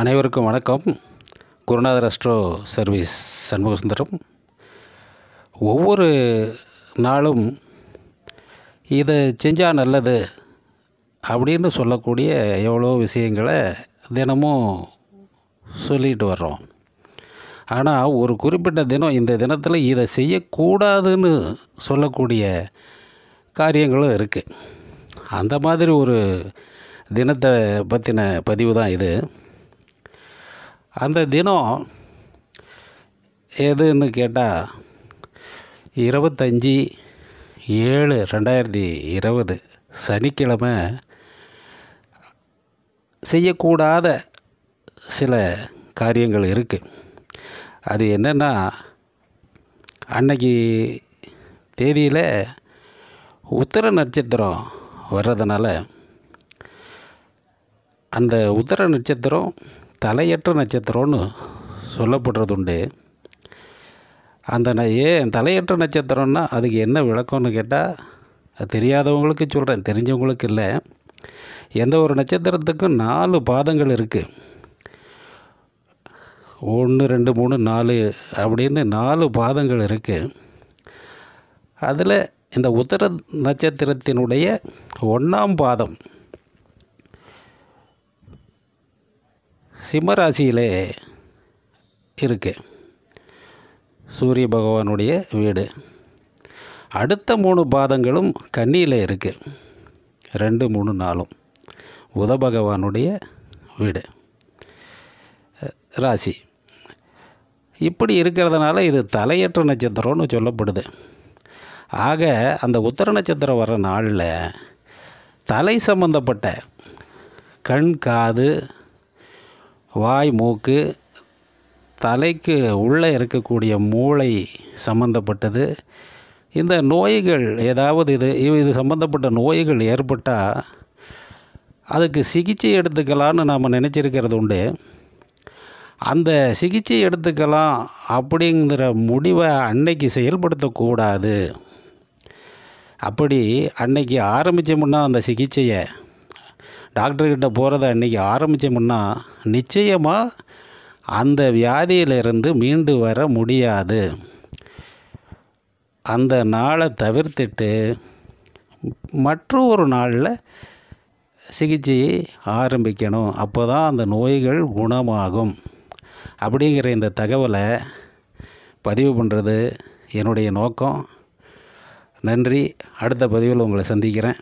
அனைவருக்கும் வணக்கம் குருநாதர் அஸ்ட்ரோ சர்வீஸ் சண்முக சுந்தரம் ஒவ்வொரு நாளும் இதை செஞ்சால் நல்லது அப்படின்னு சொல்லக்கூடிய எவ்வளோ விஷயங்களை தினமும் சொல்லிட்டு வர்றோம் ஆனால் ஒரு குறிப்பிட்ட தினம் இந்த தினத்தில் இதை செய்யக்கூடாதுன்னு சொல்லக்கூடிய காரியங்களும் இருக்குது அந்த மாதிரி ஒரு தினத்தை பற்றின பதிவு தான் இது அந்த தினம் எதுன்னு கேட்டால் இருபத்தஞ்சி ஏழு ரெண்டாயிரத்தி இருபது சனிக்கிழமை செய்யக்கூடாத சில காரியங்கள் இருக்குது அது என்னென்னா அன்னைக்கு தேதியில் உத்தர நட்சத்திரம் வர்றதுனால அந்த உத்தர நட்சத்திரம் தலையற்ற நட்சத்திரம்னு சொல்லப்படுறது உண்டு அந்த ந ஏன் தலையற்ற நட்சத்திரம்னா அதுக்கு என்ன விளக்கம்னு கேட்டால் அது தெரியாதவங்களுக்கு சொல்கிறேன் தெரிஞ்சவங்களுக்கு இல்லை எந்த ஒரு நட்சத்திரத்துக்கும் நாலு பாதங்கள் இருக்குது ஒன்று ரெண்டு மூணு நாலு அப்படின்னு நாலு பாதங்கள் இருக்குது அதில் இந்த உத்தர நட்சத்திரத்தினுடைய ஒன்றாம் பாதம் சிம்மராசியிலே இருக்குது சூரிய பகவானுடைய வீடு அடுத்த மூணு பாதங்களும் கன்னியில் இருக்குது ரெண்டு மூணு நாளும் புத பகவானுடைய வீடு ராசி இப்படி இருக்கிறதுனால இது தலையற்ற நட்சத்திரம்னு சொல்லப்படுது ஆக அந்த உத்தர நட்சத்திரம் வர நாளில் தலை சம்மந்தப்பட்ட கண் காது வாய் மூக்கு தலைக்கு உள்ளே இருக்கக்கூடிய மூளை சம்மந்தப்பட்டது இந்த நோய்கள் ஏதாவது இது இது சம்மந்தப்பட்ட நோய்கள் ஏற்பட்டால் அதுக்கு சிகிச்சை எடுத்துக்கலான்னு நாம் நினச்சிருக்கிறது உண்டு அந்த சிகிச்சை எடுத்துக்கலாம் அப்படிங்கிற முடிவை அன்னைக்கு செயல்படுத்தக்கூடாது அப்படி அன்னைக்கு ஆரம்பித்தோம்னா அந்த சிகிச்சையை டாக்டர்கிட்ட போகிறத அன்றைக்கி ஆரம்பித்தோம்னா நிச்சயமாக அந்த வியாதியிலிருந்து மீண்டு வர முடியாது அந்த நாளை தவிர்த்துட்டு மற்றொரு நாளில் சிகிச்சையை ஆரம்பிக்கணும் அப்போ தான் அந்த நோய்கள் குணமாகும் அப்படிங்கிற இந்த தகவலை பதிவு பண்ணுறது என்னுடைய நோக்கம் நன்றி அடுத்த பதிவில் உங்களை சந்திக்கிறேன்